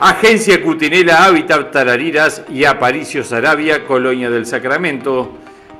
Agencia Cutinela, Hábitat Tarariras y Aparicio Sarabia, Colonia del Sacramento.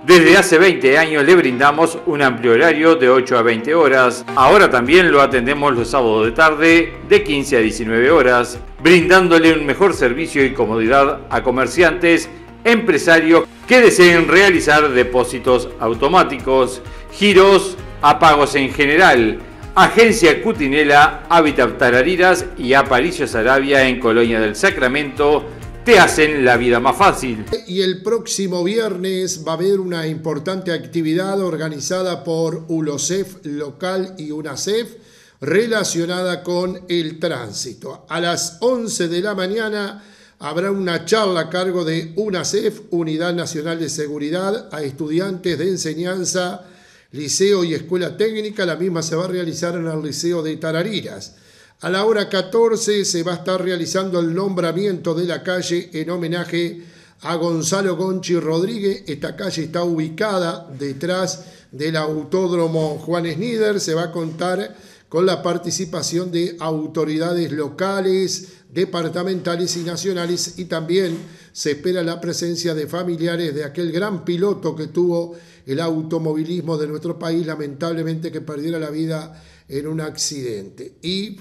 Desde hace 20 años le brindamos un amplio horario de 8 a 20 horas. Ahora también lo atendemos los sábados de tarde de 15 a 19 horas, brindándole un mejor servicio y comodidad a comerciantes, empresarios que deseen realizar depósitos automáticos, giros a pagos en general Agencia Cutinela, Hábitat Tarariras y Aparicio Arabia en Colonia del Sacramento te hacen la vida más fácil. Y el próximo viernes va a haber una importante actividad organizada por ULOCEF local y UNACEF relacionada con el tránsito. A las 11 de la mañana habrá una charla a cargo de UNACEF, Unidad Nacional de Seguridad, a estudiantes de enseñanza Liceo y Escuela Técnica, la misma se va a realizar en el Liceo de Tarariras. A la hora 14 se va a estar realizando el nombramiento de la calle en homenaje a Gonzalo Gonchi Rodríguez. Esta calle está ubicada detrás del Autódromo Juan Snider. Se va a contar con la participación de autoridades locales, departamentales y nacionales y también se espera la presencia de familiares de aquel gran piloto que tuvo el automovilismo de nuestro país, lamentablemente que perdiera la vida en un accidente. Y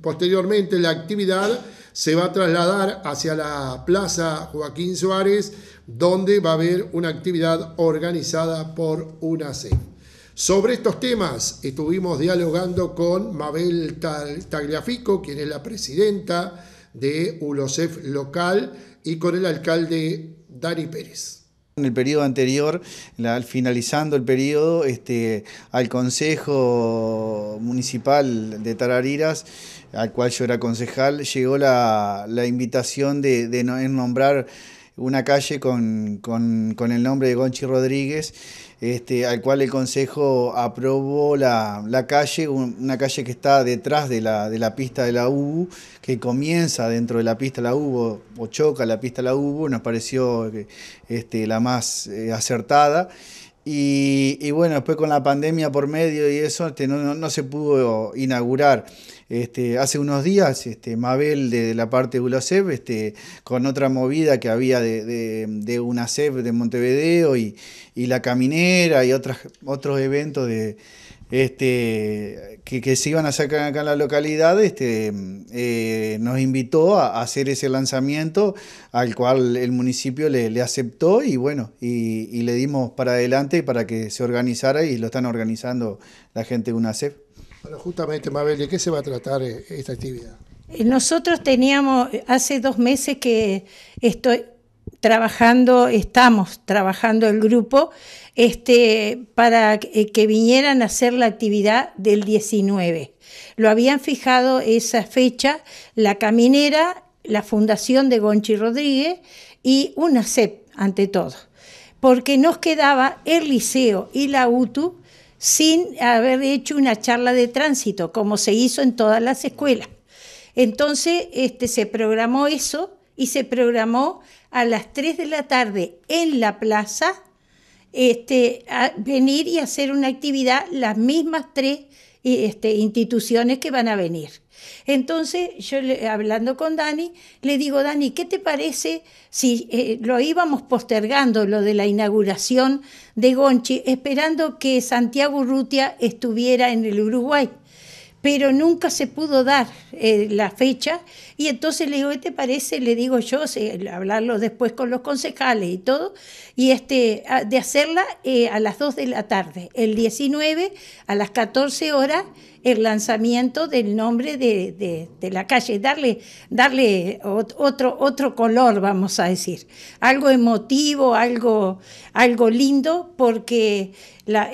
posteriormente la actividad se va a trasladar hacia la Plaza Joaquín Suárez, donde va a haber una actividad organizada por UNACEF. Sobre estos temas estuvimos dialogando con Mabel Tagliafico, quien es la presidenta de ULOCEF local, y con el alcalde Dani Pérez. En el periodo anterior, al finalizando el periodo, este, al Consejo Municipal de Tarariras, al cual yo era concejal, llegó la, invitación de nombrar una calle con, el nombre de Gonchi Rodríguez, este, al cual el Consejo aprobó la, calle, una calle que está detrás de la, pista de la U, que comienza dentro de la pista de la UBU o choca la pista de la UBU, nos pareció este, la más eh, acertada. Y, bueno, después con la pandemia por medio y eso, este, no se pudo inaugurar. Este, hace unos días, este, Mabel de la parte de este, con otra movida que había de, de, de una de Montevideo y, La Caminera y otras, otros eventos de, este, que, se iban a sacar acá en la localidad, este, eh, nos invitó a, hacer ese lanzamiento al cual el municipio le, aceptó y bueno, y, y, le dimos para adelante para que se organizara y lo están organizando la gente de UNACEF. Bueno, justamente, Mabel, ¿de qué se va a tratar eh, esta actividad? Eh, nosotros teníamos, eh, hace dos meses que estoy trabajando, estamos trabajando el grupo, este, para que vinieran a hacer la actividad del 19. Lo habían fijado esa fecha la caminera, la fundación de Gonchi Rodríguez y una CEP, ante todo, porque nos quedaba el liceo y la UTU sin haber hecho una charla de tránsito, como se hizo en todas las escuelas. Entonces este, se programó eso y se programó a las 3 de la tarde en la plaza este, venir y hacer una actividad las mismas tres este, instituciones que van a venir. Entonces, yo hablando con Dani, le digo, Dani, ¿qué te parece si eh, lo íbamos postergando, lo de la inauguración de Gonchi, esperando que Santiago Urrutia estuviera en el Uruguay? pero nunca se pudo dar eh, la fecha. Y entonces le digo, ¿qué te parece? Le digo yo, hablarlo después con los concejales y todo, y este, ah, de hacerla eh, a las 2 de la tarde, el 19 a las 14 horas el lanzamiento del nombre de, la calle, darle, darle otro, otro color, vamos a decir, algo emotivo, algo, algo lindo, porque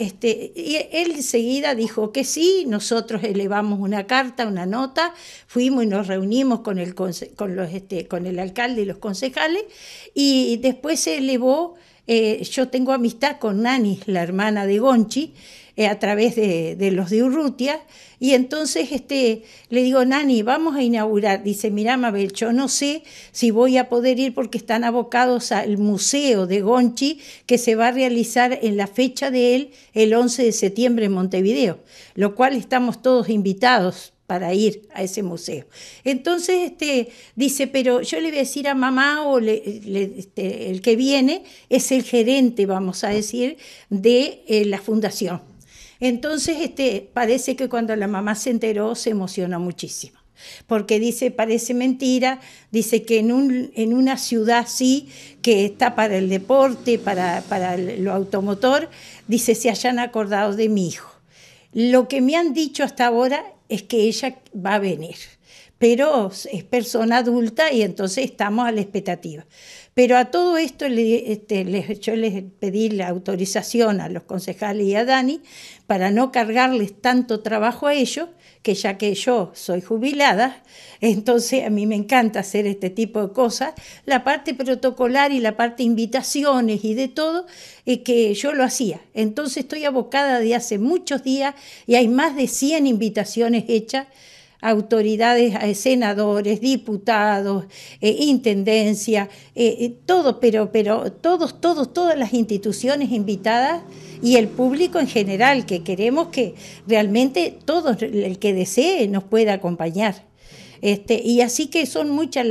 este, él enseguida dijo que sí, nosotros elevamos una carta, una nota, fuimos y nos reunimos con el, con los, este, con el alcalde y los concejales, y después se elevó, eh, yo tengo amistad con Nani, la hermana de Gonchi, eh, a través de, los de Urrutia. Y entonces este, le digo, Nani, vamos a inaugurar. Dice, mira, Mabel, yo no sé si voy a poder ir porque están abocados al museo de Gonchi que se va a realizar en la fecha de él, el 11 de septiembre en Montevideo, lo cual estamos todos invitados para ir a ese museo. Entonces, este, dice, pero yo le voy a decir a mamá o le, este, el que viene es el gerente, vamos a decir, de eh, la fundación. Entonces, este, parece que cuando la mamá se enteró, se emocionó muchísimo porque dice, parece mentira, dice que en, una ciudad sí, que está para el deporte, para, para lo automotor, dice, se hayan acordado de mi hijo. Lo que me han dicho hasta ahora es que ella va a venir pero es persona adulta y entonces estamos a la expectativa. Pero a todo esto este, yo les pedí la autorización a los concejales y a Dani para no cargarles tanto trabajo a ellos, que ya que yo soy jubilada, entonces a mí me encanta hacer este tipo de cosas, la parte protocolar y la parte invitaciones y de todo, es eh, que yo lo hacía. Entonces estoy abocada de hace muchos días y hay más de 100 invitaciones hechas autoridades, senadores, diputados, eh, intendencia, eh, eh, todo, pero, pero todos, todos, todas las instituciones invitadas y el público en general, que queremos que realmente todo el que desee nos pueda acompañar. Este, y así que son muchas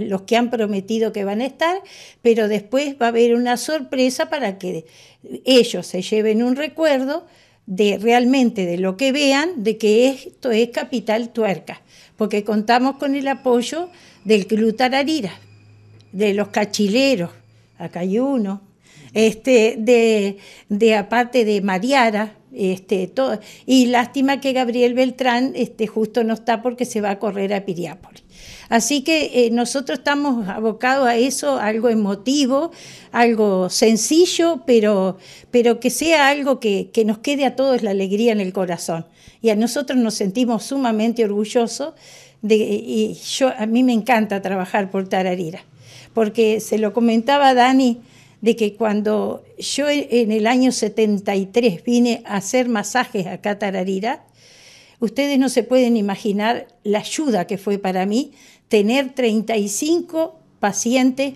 los que han prometido que van a estar, pero después va a haber una sorpresa para que ellos se lleven un recuerdo de realmente de lo que vean, de que esto es capital tuerca, porque contamos con el apoyo del Club Tararira, de los cachileros, acá hay uno, este, de, aparte de Mariara, este, todo. Y lástima que Gabriel Beltrán este, justo no está porque se va a correr a Piriápolis. Así que eh, nosotros estamos abocados a eso, algo emotivo, algo sencillo, pero, pero que sea algo que, nos quede a todos la alegría en el corazón. Y a nosotros nos sentimos sumamente orgullosos. De, y yo, a mí me encanta trabajar por Tararira, porque se lo comentaba Dani, de que cuando yo en el año 73 vine a hacer masajes acá a Tararira, ustedes no se pueden imaginar la ayuda que fue para mí tener 35 pacientes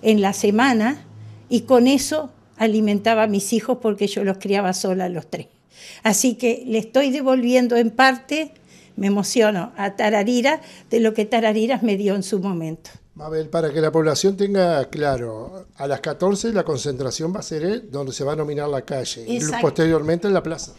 en la semana y con eso alimentaba a mis hijos porque yo los criaba sola a los tres. Así que le estoy devolviendo en parte, me emociono, a Tararira de lo que Tarariras me dio en su momento. Mabel, para que la población tenga claro, a las 14 la concentración va a ser donde se va a nominar la calle y posteriormente en la plaza.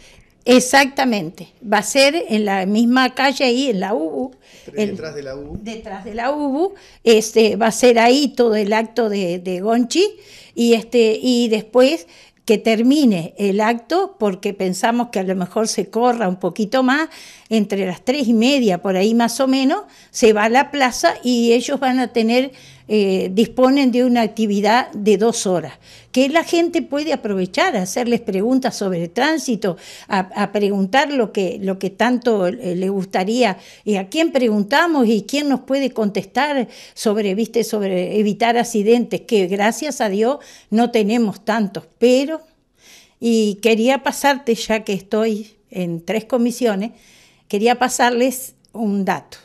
Exactamente, va a ser en la misma calle ahí, en la UBU. detrás de la UBU. Detrás de la UBU, este, va a ser ahí todo el acto de, Gonchi y, este, y después que termine el acto porque pensamos que a lo mejor se corra un poquito más, entre las tres y media, por ahí más o menos, se va a la plaza y ellos van a tener eh, disponen de una actividad de dos horas, que la gente puede aprovechar, a hacerles preguntas sobre tránsito, a, preguntar lo que, lo que tanto eh, le gustaría, y a quién preguntamos y quién nos puede contestar sobre, viste, sobre evitar accidentes, que gracias a Dios no tenemos tantos, pero, y quería pasarte, ya que estoy en tres comisiones, quería pasarles un dato.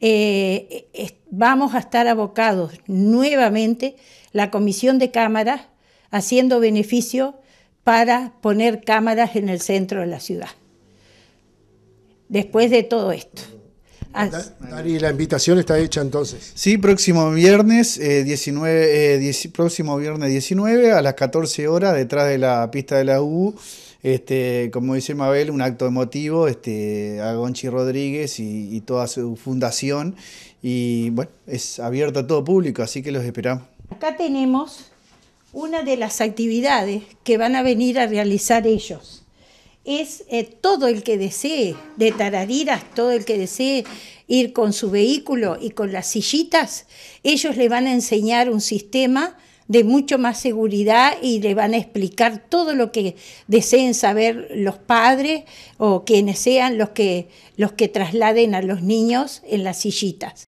Eh, vamos a estar abocados nuevamente la Comisión de Cámaras haciendo beneficio para poner cámaras en el centro de la ciudad. Después de todo esto. la invitación está hecha entonces. Sí, próximo viernes, 19, eh, eh, próximo viernes 19 a las 14 horas detrás de la pista de la U este, como dice Mabel, un acto emotivo este, a Gonchi Rodríguez y, toda su fundación. Y bueno, es abierto a todo público, así que los esperamos. Acá tenemos una de las actividades que van a venir a realizar ellos. Es eh, todo el que desee, de tarariras, todo el que desee ir con su vehículo y con las sillitas, ellos le van a enseñar un sistema de mucho más seguridad y le van a explicar todo lo que deseen saber los padres o quienes sean los que, los que trasladen a los niños en las sillitas.